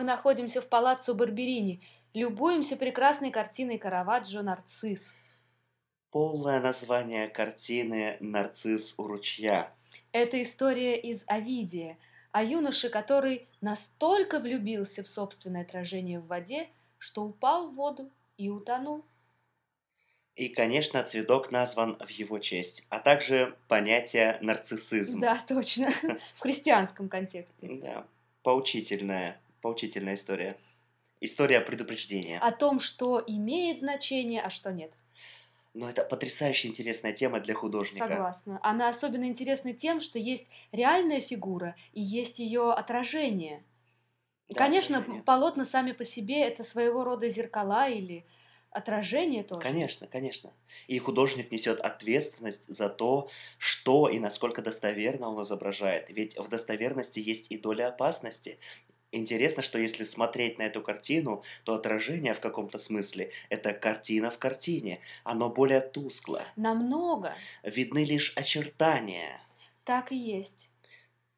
Мы находимся в палаццо Барберини, любуемся прекрасной картиной Караваджо «Нарцисс». Полное название картины «Нарцисс у ручья». Это история из Овидия, о юноше, который настолько влюбился в собственное отражение в воде, что упал в воду и утонул. И, конечно, цветок назван в его честь, а также понятие нарциссизм. Да, точно. В христианском контексте. Да, поучительное. Поучительная история. История предупреждения. О том, что имеет значение, а что нет. Но это потрясающе интересная тема для художника. Согласна. Она особенно интересна тем, что есть реальная фигура и есть ее отражение. Да, Конечно, отражение. полотна сами по себе это своего рода зеркала или отражение тоже. Конечно, конечно. И художник несет ответственность за то, что и насколько достоверно он изображает. Ведь в достоверности есть и доля опасности. Интересно, что если смотреть на эту картину, то отражение в каком-то смысле — это картина в картине. Оно более тускло. Намного. Видны лишь очертания. Так и есть.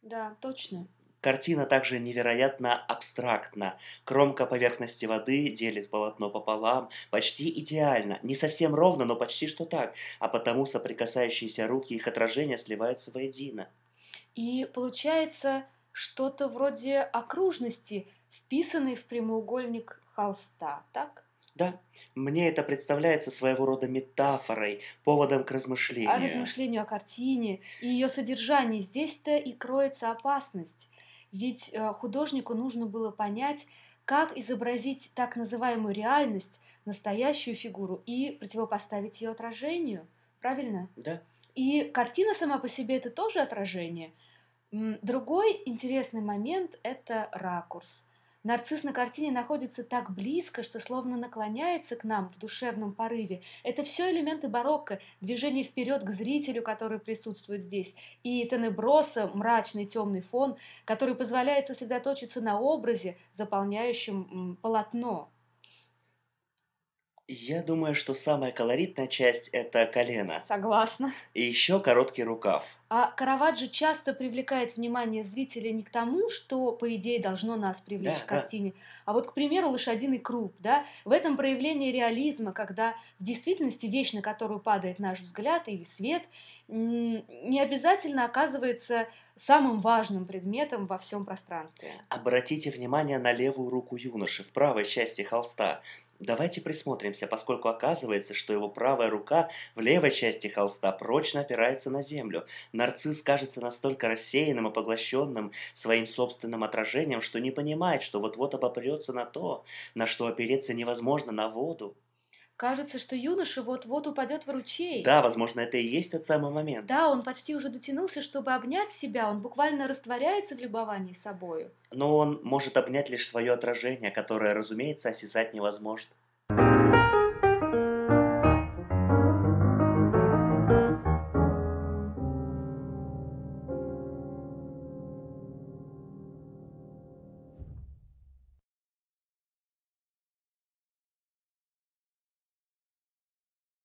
Да, точно. Картина также невероятно абстрактна. Кромка поверхности воды делит полотно пополам, почти идеально, не совсем ровно, но почти что так, а потому соприкасающиеся руки их отражения сливаются воедино. И получается, что-то вроде окружности, вписанной в прямоугольник холста, так? Да, мне это представляется своего рода метафорой, поводом к размышлению. А размышлению о картине и ее содержании. Здесь-то и кроется опасность. Ведь э, художнику нужно было понять, как изобразить так называемую реальность, настоящую фигуру, и противопоставить ее отражению. Правильно? Да. И картина сама по себе это тоже отражение – Другой интересный момент – это ракурс. Нарцисс на картине находится так близко, что словно наклоняется к нам в душевном порыве. Это все элементы барокко, движение вперед к зрителю, который присутствует здесь, и тенеброса, мрачный темный фон, который позволяет сосредоточиться на образе, заполняющем полотно. Я думаю, что самая колоритная часть — это колено. Согласна. И еще короткий рукав. А Караваджо часто привлекает внимание зрителя не к тому, что, по идее, должно нас привлечь да, к картине, да. а вот, к примеру, лошадиный круп, да? В этом проявление реализма, когда в действительности вещь, на которую падает наш взгляд или свет, не обязательно оказывается самым важным предметом во всем пространстве. Обратите внимание на левую руку юноши в правой части холста. Давайте присмотримся, поскольку оказывается, что его правая рука в левой части холста прочно опирается на землю. Нарцисс кажется настолько рассеянным и поглощенным своим собственным отражением, что не понимает, что вот-вот обопрется на то, на что опереться невозможно, на воду. Кажется, что юноша вот-вот упадет в ручей. Да, возможно, это и есть тот самый момент. Да, он почти уже дотянулся, чтобы обнять себя, он буквально растворяется в любовании собою. Но он может обнять лишь свое отражение, которое, разумеется, осязать невозможно.